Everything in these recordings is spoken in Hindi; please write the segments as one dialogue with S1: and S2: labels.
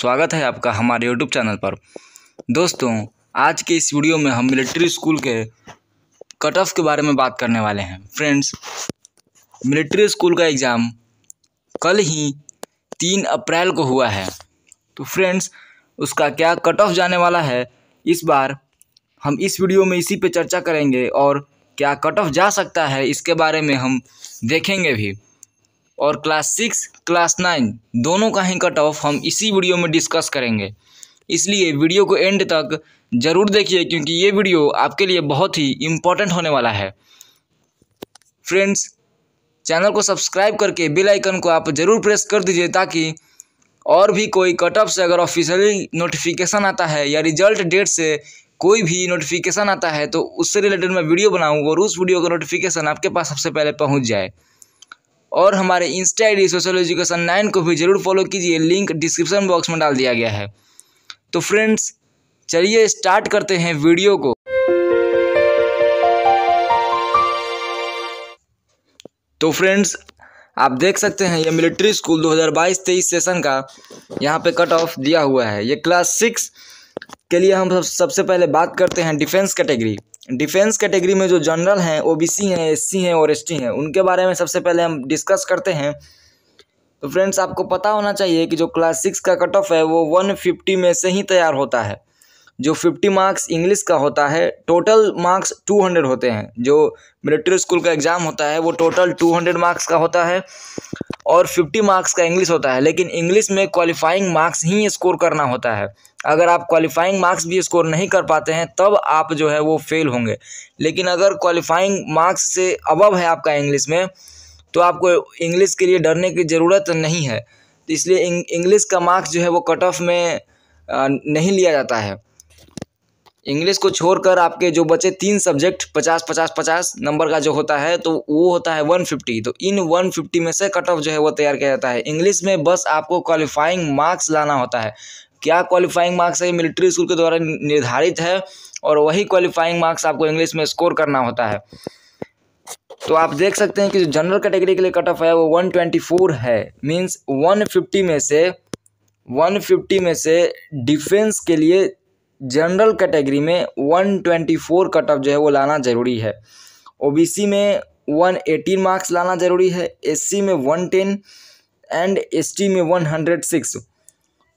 S1: स्वागत है आपका हमारे यूट्यूब चैनल पर दोस्तों आज के इस वीडियो में हम मिलिट्री स्कूल के कट ऑफ के बारे में बात करने वाले हैं फ्रेंड्स मिलिट्री स्कूल का एग्ज़ाम कल ही तीन अप्रैल को हुआ है तो फ्रेंड्स उसका क्या कट ऑफ जाने वाला है इस बार हम इस वीडियो में इसी पे चर्चा करेंगे और क्या कट ऑफ जा सकता है इसके बारे में हम देखेंगे भी और क्लास सिक्स क्लास नाइन दोनों का ही कट ऑफ हम इसी वीडियो में डिस्कस करेंगे इसलिए वीडियो को एंड तक ज़रूर देखिए क्योंकि ये वीडियो आपके लिए बहुत ही इम्पोर्टेंट होने वाला है फ्रेंड्स चैनल को सब्सक्राइब करके बेल आइकन को आप ज़रूर प्रेस कर दीजिए ताकि और भी कोई कट ऑफ से अगर ऑफिशियली नोटिफिकेशन आता है या रिजल्ट डेट से कोई भी नोटिफिकेशन आता है तो उससे रिलेटेड मैं वीडियो बनाऊँ और उस वीडियो का नोटिफिकेशन आपके पास सबसे पहले पहुँच जाए और हमारे insta I D social education nine को भी ज़रूर फॉलो कीजिए लिंक डिस्क्रिप्शन बॉक्स में डाल दिया गया है तो फ्रेंड्स चलिए स्टार्ट करते हैं वीडियो को तो फ्रेंड्स आप देख सकते हैं यह मिलिट्री स्कूल 2022-23 सेशन का यहाँ पे कट ऑफ दिया हुआ है ये क्लास सिक्स के लिए हम सबसे पहले बात करते हैं डिफेंस कैटेगरी डिफेंस कैटेगरी में जो जनरल हैं ओबीसी हैं एससी हैं और एसटी हैं उनके बारे में सबसे पहले हम डिस्कस करते हैं तो फ्रेंड्स आपको पता होना चाहिए कि जो क्लास सिक्स का कट ऑफ है वो वन फिफ्टी में से ही तैयार होता है जो फिफ्टी मार्क्स इंग्लिश का होता है टोटल मार्क्स टू हंड्रेड होते हैं जो मिलिट्री स्कूल का एग्ज़ाम होता है वो टोटल टू हंड्रेड मार्क्स का होता है और 50 मार्क्स का इंग्लिश होता है लेकिन इंग्लिश में क्वालिफाइंग मार्क्स ही स्कोर करना होता है अगर आप क्वालिफाइंग मार्क्स भी स्कोर नहीं कर पाते हैं तब आप जो है वो फेल होंगे लेकिन अगर क्वालिफाइंग मार्क्स से अबव है आपका इंग्लिश में तो आपको इंग्लिश के लिए डरने की ज़रूरत नहीं है इसलिए इंग्लिश का मार्क्स जो है वो कट ऑफ में नहीं लिया जाता है इंग्लिश को छोड़कर आपके जो बचे तीन सब्जेक्ट पचास पचास पचास नंबर का जो होता है तो वो होता है वन फिफ्टी तो इन वन फिफ्टी में से कट ऑफ जो है वो तैयार किया जाता है इंग्लिश में बस आपको क्वालिफाइंग मार्क्स लाना होता है क्या क्वालिफाइंग मार्क्स है मिलिट्री स्कूल के द्वारा निर्धारित है और वही क्वालिफाइंग मार्क्स आपको इंग्लिश में स्कोर करना होता है तो आप देख सकते हैं कि जो जनरल कैटेगरी के लिए कट ऑफ है वो वन ट्वेंटी फोर है मीन्स वन फिफ्टी में से वन फिफ्टी में से डिफेंस के लिए जनरल कैटेगरी में 124 कट ऑफ जो है वो लाना ज़रूरी है ओबीसी में 118 मार्क्स लाना ज़रूरी है एससी में 110 एंड एसटी में 106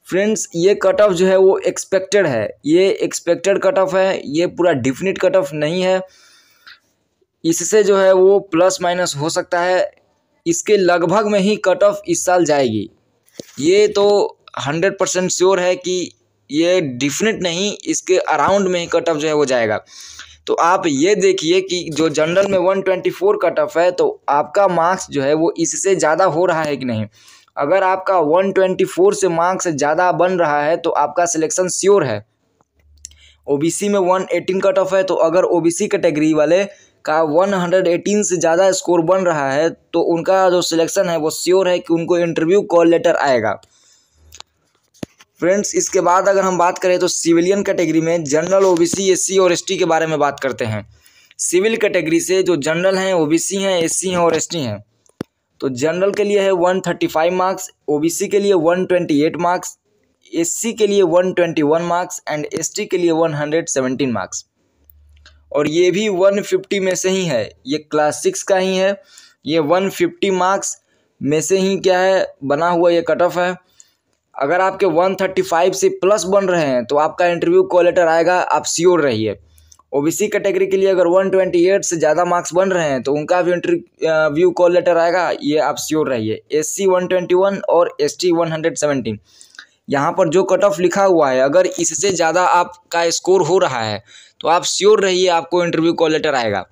S1: फ्रेंड्स ये कट ऑफ जो है वो एक्सपेक्टेड है ये एक्सपेक्टेड कट ऑफ है ये पूरा डिफिनिट कट ऑफ नहीं है इससे जो है वो प्लस माइनस हो सकता है इसके लगभग में ही कट ऑफ इस साल जाएगी ये तो हंड्रेड परसेंट श्योर है कि ये डिफिनेट नहीं इसके अराउंड में ही कट ऑफ जो है वो जाएगा तो आप ये देखिए कि जो जनरल में 124 कट ऑफ है तो आपका मार्क्स जो है वो इससे ज़्यादा हो रहा है कि नहीं अगर आपका 124 से मार्क्स ज़्यादा बन रहा है तो आपका सिलेक्शन श्योर है ओबीसी में 118 कट ऑफ है तो अगर ओबीसी कैटेगरी वाले का 118 से ज़्यादा स्कोर बन रहा है तो उनका जो सिलेक्शन है वो श्योर है कि उनको इंटरव्यू कॉल लेटर आएगा फ्रेंड्स इसके बाद अगर हम बात करें तो सिविलियन कैटेगरी में जनरल ओबीसी एससी और एसटी के बारे में बात करते हैं सिविल कैटेगरी से जो जनरल हैं ओबीसी हैं एससी हैं और एसटी हैं तो जनरल के लिए है 135 मार्क्स ओबीसी के लिए 128 मार्क्स एससी के लिए 121 मार्क्स एंड एसटी के लिए 117 मार्क्स और ये भी फिफ्टी में से ही है ये क्लास सिक्स का ही है ये फिफ्टी मार्क्स में से ही क्या है बना हुआ ये कट ऑफ है अगर आपके 135 से प्लस बन रहे हैं तो आपका इंटरव्यू कॉल लेटर आएगा आप श्योर रहिए ओबीसी कैटेगरी के लिए अगर 128 से ज़्यादा मार्क्स बन रहे हैं तो उनका भी इंटरव्यू कॉल लेटर आएगा ये आप श्योर रहिए एस सी और एस टी वन यहाँ पर जो कट ऑफ लिखा हुआ है अगर इससे ज़्यादा आपका स्कोर हो रहा है तो आप श्योर रहिए आपको इंटरव्यू कॉल लेटर आएगा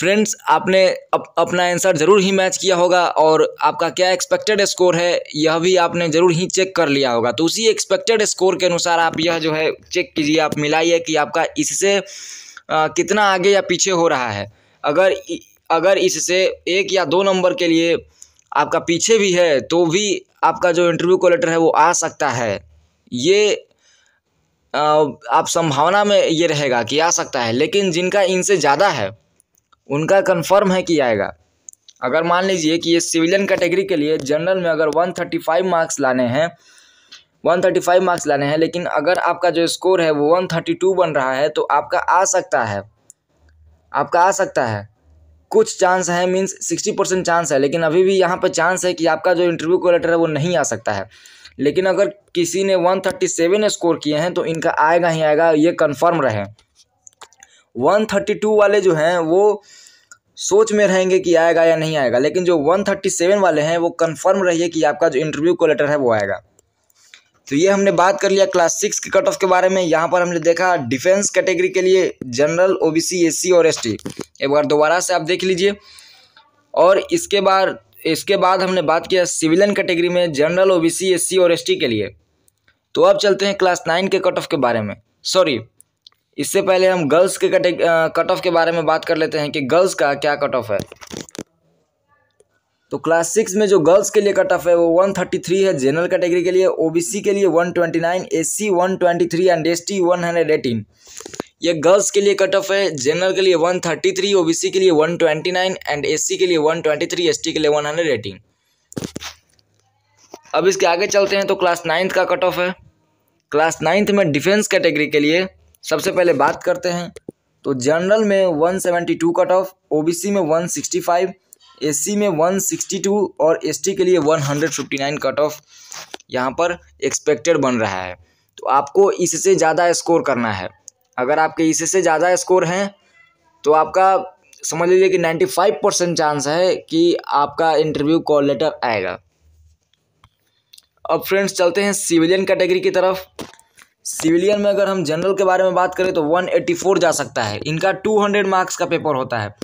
S1: फ्रेंड्स आपने अप, अपना आंसर ज़रूर ही मैच किया होगा और आपका क्या एक्सपेक्टेड स्कोर है यह भी आपने ज़रूर ही चेक कर लिया होगा तो उसी एक्सपेक्टेड स्कोर के अनुसार आप यह जो है चेक कीजिए आप मिलाइए कि आपका इससे कितना आगे या पीछे हो रहा है अगर अगर इससे एक या दो नंबर के लिए आपका पीछे भी है तो भी आपका जो इंटरव्यू को लेटर है वो आ सकता है ये आप संभावना में ये रहेगा कि आ सकता है लेकिन जिनका इनसे ज़्यादा है उनका कंफर्म है कि आएगा अगर मान लीजिए कि ये सिविलियन कैटेगरी के लिए जनरल में अगर 135 मार्क्स लाने हैं 135 मार्क्स लाने हैं लेकिन अगर आपका जो स्कोर है वो 132 बन रहा है तो आपका आ सकता है आपका आ सकता है कुछ चांस है मीन्स सिक्सटी परसेंट चांस है लेकिन अभी भी यहाँ पर चांस है कि आपका जो इंटरव्यू को लेटर है वो नहीं आ सकता है लेकिन अगर किसी ने वन स्कोर किए हैं तो इनका आएगा ही आएगा ये कन्फर्म रहे वन थर्टी टू वाले जो हैं वो सोच में रहेंगे कि आएगा या नहीं आएगा लेकिन जो वन थर्टी सेवन वाले हैं वो कन्फर्म रहिए कि आपका जो इंटरव्यू को लेटर है वो आएगा तो ये हमने बात कर लिया क्लास सिक्स के कट ऑफ के बारे में यहाँ पर हमने देखा डिफेंस कैटेगरी के लिए जनरल एस सी और टी एक बार दोबारा से आप देख लीजिए और इसके बाद इसके बाद हमने बात किया सिविलियन कैटेगरी में जनरल एस सी और टी के लिए तो अब चलते हैं क्लास नाइन के कट ऑफ के बारे में सॉरी इससे पहले हम गर्ल्स के कट कट ऑफ के बारे में बात कर लेते हैं कि गर्ल्स का क्या कट ऑफ है तो क्लास सिक्स में जो गर्ल्स के लिए कट ऑफ है वो 133 है जनरल कैटेगरी के लिए ओबीसी के लिए 129 एससी 123 एंड एसटी 118 ये गर्ल्स के लिए कट ऑफ है जनरल के लिए 133 ओबीसी के लिए 129 एंड एससी के लिए 123 एसटी के लिए 118 अब इसके आगे चलते हैं तो क्लास नाइन्थ का कट ऑफ है क्लास नाइन्थ में डिफेंस कैटेगरी के लिए सबसे पहले बात करते हैं तो जनरल में 172 कट ऑफ ओ में 165 एससी में 162 और एसटी के लिए 159 कट ऑफ यहाँ पर एक्सपेक्टेड बन रहा है तो आपको इससे ज़्यादा स्कोर करना है अगर आपके इससे ज़्यादा स्कोर हैं तो आपका समझ लीजिए कि 95 परसेंट चांस है कि आपका इंटरव्यू कॉल लेटर आएगा अब फ्रेंड्स चलते हैं सिविलियन कैटेगरी की तरफ सिविलियन में अगर हम जनरल के बारे में बात करें तो 184 जा सकता है इनका 200 मार्क्स का पेपर होता है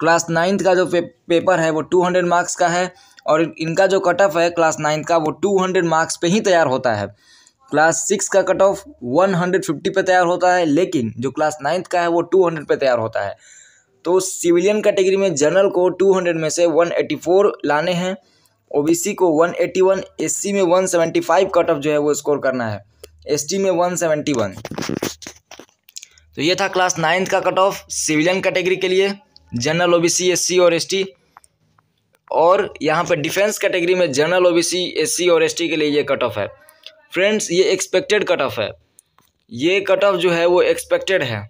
S1: क्लास नाइन्थ का जो पे, पेपर है वो 200 मार्क्स का है और इनका जो कट ऑफ है क्लास नाइन्थ का वो 200 मार्क्स पे ही तैयार होता है क्लास सिक्स का कट ऑफ 150 पे तैयार होता है लेकिन जो क्लास नाइन्थ का है वो 200 पे तैयार होता है तो सिविलियन कैटेगरी में जनरल को 200 में से 184 लाने हैं ओबीसी को 181 एससी में 175 कट ऑफ जो है वो स्कोर करना है एस में वन सेवेंटी वन तो ये था क्लास नाइन्थ का कट ऑफ सिविलियन कैटेगरी के लिए जनरल ओबीसी एससी और एसटी और यहाँ पर डिफेंस कैटेगरी में जनरल ओबीसी एससी और एसटी के लिए ये कट ऑफ है फ्रेंड्स ये एक्सपेक्टेड कट ऑफ है ये कट ऑफ जो है वो एक्सपेक्टेड है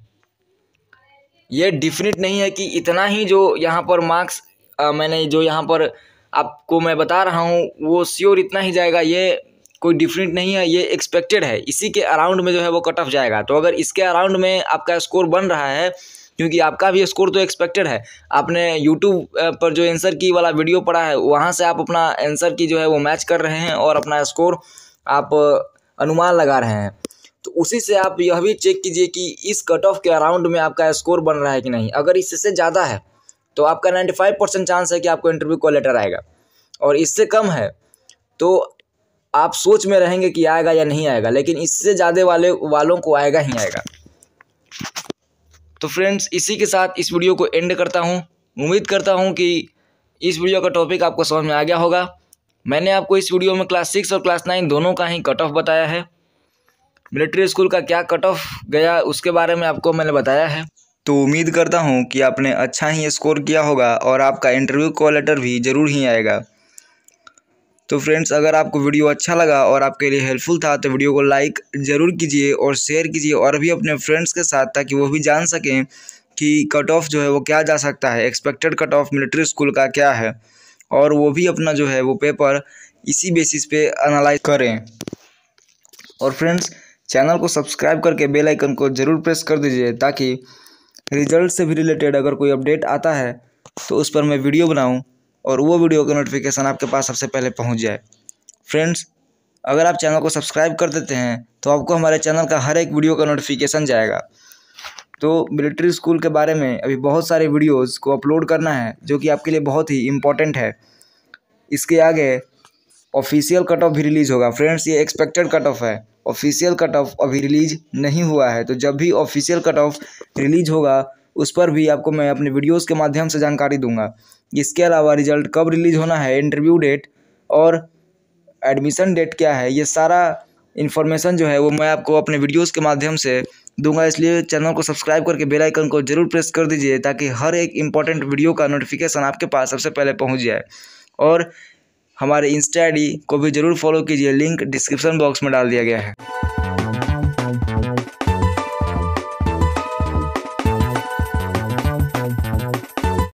S1: ये डिफिनिट नहीं है कि इतना ही जो यहाँ पर मार्क्स मैंने जो यहाँ पर आपको मैं बता रहा हूँ वो श्योर इतना ही जाएगा ये कोई डिफरेंट नहीं है ये एक्सपेक्टेड है इसी के अराउंड में जो है वो कट ऑफ जाएगा तो अगर इसके अराउंड में आपका स्कोर बन रहा है क्योंकि आपका भी स्कोर तो एक्सपेक्टेड है आपने यूट्यूब पर जो आंसर की वाला वीडियो पढ़ा है वहाँ से आप अपना आंसर की जो है वो मैच कर रहे हैं और अपना स्कोर आप अनुमान लगा रहे हैं तो उसी से आप यह भी चेक कीजिए कि इस कट ऑफ के अराउंड में आपका स्कोर बन रहा है कि नहीं अगर इससे ज़्यादा है तो आपका नाइन्टी फाइव परसेंट चांस है कि आपको इंटरव्यू कॉल लेटर आएगा और इससे कम है तो आप सोच में रहेंगे कि आएगा या नहीं आएगा लेकिन इससे ज़्यादा वाले वालों को आएगा ही आएगा तो फ्रेंड्स इसी के साथ इस वीडियो को एंड करता हूँ उम्मीद करता हूँ कि इस वीडियो का टॉपिक आपको समझ में आ गया होगा मैंने आपको इस वीडियो में क्लास सिक्स और क्लास नाइन दोनों का ही कट ऑफ बताया है मिलिट्री स्कूल का क्या कट ऑफ गया उसके बारे में आपको मैंने बताया है तो उम्मीद करता हूँ कि आपने अच्छा ही स्कोर किया होगा और आपका इंटरव्यू कॉल लेटर भी ज़रूर ही आएगा तो फ्रेंड्स अगर आपको वीडियो अच्छा लगा और आपके लिए हेल्पफुल था तो वीडियो को लाइक ज़रूर कीजिए और शेयर कीजिए और भी अपने फ्रेंड्स के साथ ताकि वो भी जान सकें कि कट ऑफ जो है वो क्या जा सकता है expected cut off military school का क्या है और वो भी अपना जो है वो पेपर इसी बेसिस पे अनालाइज करें और फ्रेंड्स चैनल को सब्सक्राइब करके बेल आइकन को ज़रूर प्रेस कर दीजिए ताकि रिजल्ट से भी रिलेटेड अगर कोई अपडेट आता है तो उस पर मैं वीडियो बनाऊं और वो वीडियो का नोटिफिकेशन आपके पास सबसे पहले पहुँच जाए फ्रेंड्स अगर आप चैनल को सब्सक्राइब कर देते हैं तो आपको हमारे चैनल का हर एक वीडियो का नोटिफिकेशन जाएगा तो मिलिट्री स्कूल के बारे में अभी बहुत सारे वीडियोस को अपलोड करना है जो कि आपके लिए बहुत ही इम्पोर्टेंट है इसके आगे ऑफिशियल कट ऑफ भी रिलीज़ होगा फ्रेंड्स ये एक्सपेक्टेड कट ऑफ है ऑफिशियल कट ऑफ अभी रिलीज नहीं हुआ है तो जब भी ऑफिशियल कट ऑफ रिलीज होगा उस पर भी आपको मैं अपने वीडियोस के माध्यम से जानकारी दूंगा इसके अलावा रिजल्ट कब रिलीज़ होना है इंटरव्यू डेट और एडमिशन डेट क्या है ये सारा इन्फॉर्मेशन जो है वो मैं आपको अपने वीडियोस के माध्यम से दूंगा इसलिए चैनल को सब्सक्राइब करके बेल आइकन को जरूर प्रेस कर दीजिए ताकि हर एक इम्पॉर्टेंट वीडियो का नोटिफिकेशन आपके पास सबसे पहले पहुंच जाए और हमारे इंस्टा आई को भी ज़रूर फॉलो कीजिए लिंक डिस्क्रिप्शन बॉक्स में डाल दिया गया है